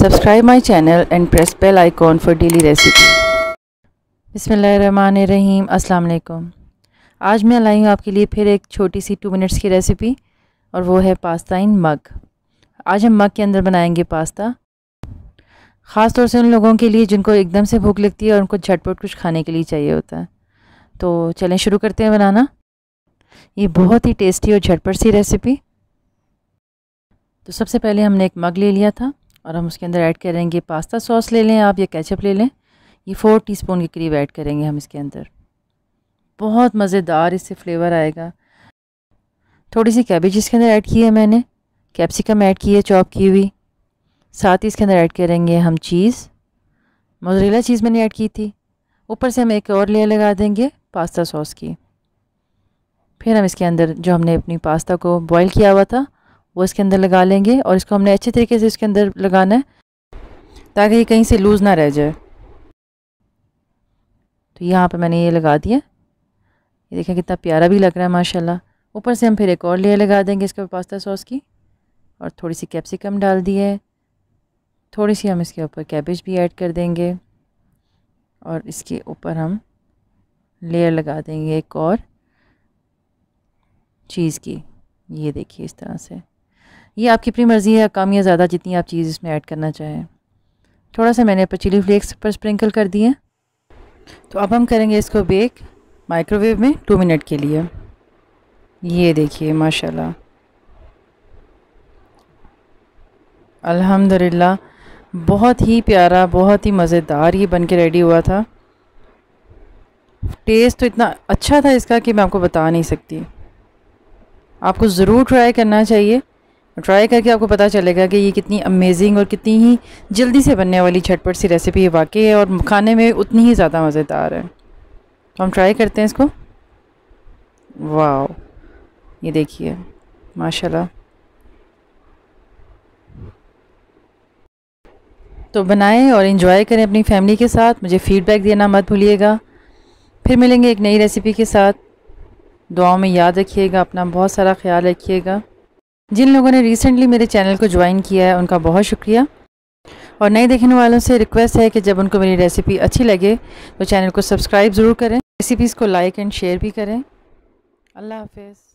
subscribe channel and press bell icon for daily recipe daily Rahim अस्सलाम वालेकुम आज मैं लाई हूँ आपके लिए फिर एक छोटी सी टू मिनट्स की रेसिपी और वो है पास्ता इन मग आज हम मग के अंदर बनाएंगे पास्ता ख़ास तौर से उन लोगों के लिए जिनको एकदम से भूख लगती है और उनको झटपट कुछ खाने के लिए चाहिए होता है तो चलें शुरू करते हैं बनाना ये बहुत ही टेस्टी और झटपट सी रेसिपी तो सबसे पहले हमने एक मग ले लिया था और हम उसके अंदर ऐड करेंगे पास्ता सॉस ले लें आप या कैचअप ले लें ये फ़ोर टी के करीब ऐड करेंगे हम इसके अंदर बहुत मज़ेदार इससे फ्लेवर आएगा थोड़ी सी कैबेज इसके अंदर ऐड की है मैंने कैप्सिकम ऐड की है चॉप की हुई साथ ही इसके अंदर ऐड करेंगे हम चीज़ मोजरेला चीज़ मैंने ऐड की थी ऊपर से हम एक और लेयर लगा देंगे पास्ता सॉस की फिर हम इसके अंदर जो हमने अपनी पास्ता को बॉईल किया हुआ था वो इसके अंदर लगा लेंगे और इसको हमने अच्छे तरीके से इसके अंदर लगाना है ताकि ये कहीं से लूज़ ना रह जाए तो यहाँ पे मैंने ये लगा दिया ये देखें कितना प्यारा भी लग रहा है माशाल्लाह ऊपर से हम फिर एक और लेयर लगा देंगे इसके ऊपर पास्ता सॉस की और थोड़ी सी कैप्सिकम डाल दी है थोड़ी सी हम इसके ऊपर कैबेज भी ऐड कर देंगे और इसके ऊपर हम लेयर लगा देंगे एक और चीज़ की ये देखिए इस तरह से ये आपकी अपनी मर्ज़ी है कम या ज़्यादा जितनी आप चीज़ इसमें ऐड करना चाहें थोड़ा सा मैंने चिली फ्लेक्स पर स्प्रिंकल कर दिए तो अब हम करेंगे इसको बेक माइक्रोवेव में टू मिनट के लिए ये देखिए माशा अल्हम्दुलिल्लाह बहुत ही प्यारा बहुत ही मज़ेदार ये बन के रेडी हुआ था टेस्ट तो इतना अच्छा था इसका कि मैं आपको बता नहीं सकती आपको ज़रूर ट्राई करना चाहिए ट्राई करके आपको पता चलेगा कि ये कितनी अमेजिंग और कितनी ही जल्दी से बनने वाली छटपट सी रेसिपी है वाकई है और खाने में उतनी ही ज़्यादा मज़ेदार है तो हम ट्राई करते हैं इसको वाह ये देखिए माशाल्लाह तो बनाएं और इन्जॉय करें अपनी फैमिली के साथ मुझे फ़ीडबैक देना मत भूलिएगा फिर मिलेंगे एक नई रेसिपी के साथ दुआओं में याद रखिएगा अपना बहुत सारा ख्याल रखिएगा जिन लोगों ने रिसेंटली मेरे चैनल को ज्वाइन किया है उनका बहुत शुक्रिया और नए देखने वालों से रिक्वेस्ट है कि जब उनको मेरी रेसिपी अच्छी लगे तो चैनल को सब्सक्राइब ज़रूर करें रेसिपीज़ को लाइक एंड शेयर भी करें अल्लाह हाफिज़